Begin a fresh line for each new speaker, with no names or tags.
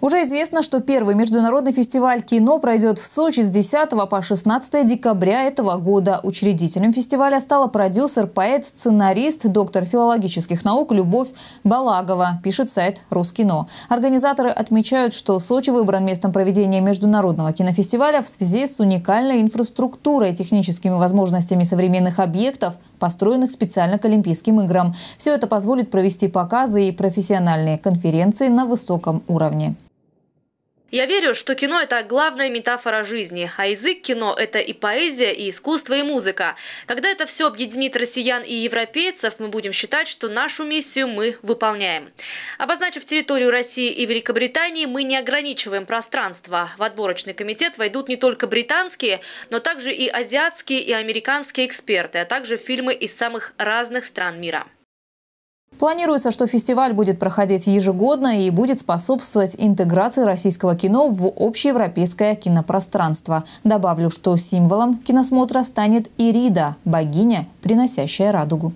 Уже известно, что первый международный фестиваль кино пройдет в Сочи с 10 по 16 декабря этого года. Учредителем фестиваля стала продюсер, поэт, сценарист, доктор филологических наук Любовь Балагова, пишет сайт «Рускино». Организаторы отмечают, что Сочи выбран местом проведения международного кинофестиваля в связи с уникальной инфраструктурой, техническими возможностями современных объектов, построенных специально к Олимпийским играм. Все это позволит провести показы и профессиональные конференции на высоком уровне.
Я верю, что кино – это главная метафора жизни, а язык кино – это и поэзия, и искусство, и музыка. Когда это все объединит россиян и европейцев, мы будем считать, что нашу миссию мы выполняем. Обозначив территорию России и Великобритании, мы не ограничиваем пространство. В отборочный комитет войдут не только британские, но также и азиатские и американские эксперты, а также фильмы из самых разных стран мира.
Планируется, что фестиваль будет проходить ежегодно и будет способствовать интеграции российского кино в общеевропейское кинопространство. Добавлю, что символом киносмотра станет Ирида, богиня, приносящая радугу.